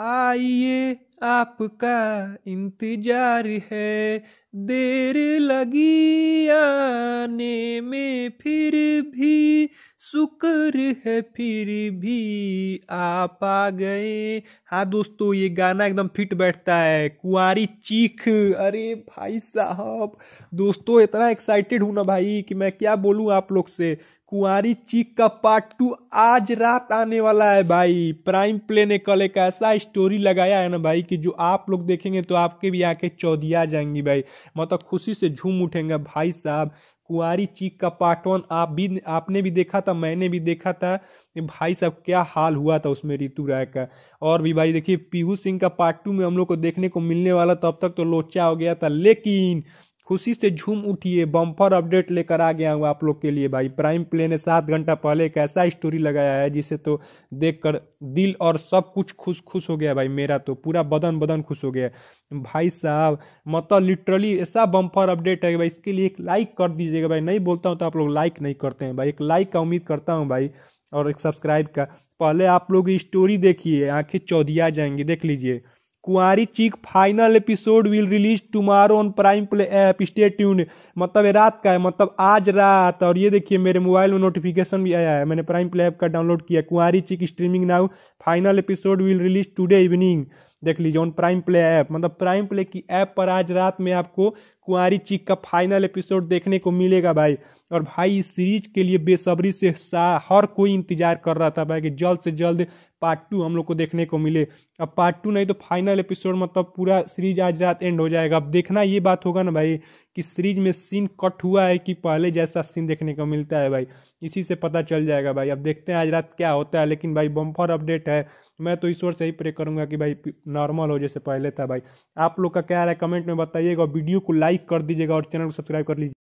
आइए आपका इंतजार है देर लगी आने में फिर भी शुक्र है फिर भी आप आ गए हाँ दोस्तों ये गाना एकदम फिट बैठता है कुआरी चीख अरे भाई साहब दोस्तों इतना एक्साइटेड हूँ ना भाई कि मैं क्या बोलूँ आप लोग से कुआरी चीख का पार्ट टू आज रात आने वाला है भाई प्राइम प्ले ने कल एक ऐसा स्टोरी लगाया है ना भाई कि जो आप लोग देखेंगे तो आपके भी आके चौधिया जाएंगी भाई मतलब खुशी से झूम उठेंगे भाई साहब कुआरी चीख का पार्ट वन आप भी आपने भी देखा था मैंने भी देखा था भाई साहब क्या हाल हुआ था उसमें ऋतु राय का और भी भाई देखिए पीहू सिंह का पार्ट टू में हम लोग को देखने को मिलने वाला तो अब तक तो लोचा हो गया था लेकिन खुशी से झूम उठिए बम्पर अपडेट लेकर आ गया हूँ आप लोग के लिए भाई प्राइम प्ले ने सात घंटा पहले एक ऐसा स्टोरी लगाया है जिसे तो देखकर दिल और सब कुछ खुश खुश हो गया भाई मेरा तो पूरा बदन बदन खुश हो गया भाई साहब मतलब लिटरली ऐसा बम्पर अपडेट है भाई इसके लिए एक लाइक कर दीजिएगा भाई नहीं बोलता हूँ तो आप लोग लाइक नहीं करते हैं भाई एक लाइक का उम्मीद करता हूँ भाई और एक सब्सक्राइब का पहले आप लोग स्टोरी देखिए आँखें चौधिया जाएंगी देख लीजिए कुआरी चीक final episode will release tomorrow on Prime Play app stay tune मतलब ये रात का है मतलब आज रात और ये देखिए मेरे मोबाइल में नोटिफिकेशन भी आया है मैंने प्राइम प्ले ऐप का डाउनलोड किया कुआरी चीक streaming now final episode will release today evening देख लीजिए ऑन प्राइम प्ले ऐप मतलब प्राइम प्ले की ऐप पर आज रात में आपको कुंवारी चिक का फाइनल एपिसोड देखने को मिलेगा भाई और भाई इस सीरीज के लिए बेसब्री से हर कोई इंतजार कर रहा था भाई कि जल्द से जल्द पार्ट टू हम लोग को देखने को मिले अब पार्ट टू नहीं तो फाइनल एपिसोड मतलब पूरा सीरीज आज रात एंड हो जाएगा अब देखना ये बात होगा ना भाई कि सीरीज में सीन कट हुआ है कि पहले जैसा सीन देखने को मिलता है भाई इसी से पता चल जाएगा भाई अब देखते हैं आज रात क्या होता है लेकिन भाई बम्फर अपडेट है मैं तो ईश्वर से ही प्रे करूंगा कि भाई नॉर्मल हो जैसे पहले था भाई आप लोग का क्या रहा है कमेंट में बताइएगा वीडियो को लाइक लाइक कर दीजिएगा और चैनल को सब्सक्राइब कर लीजिए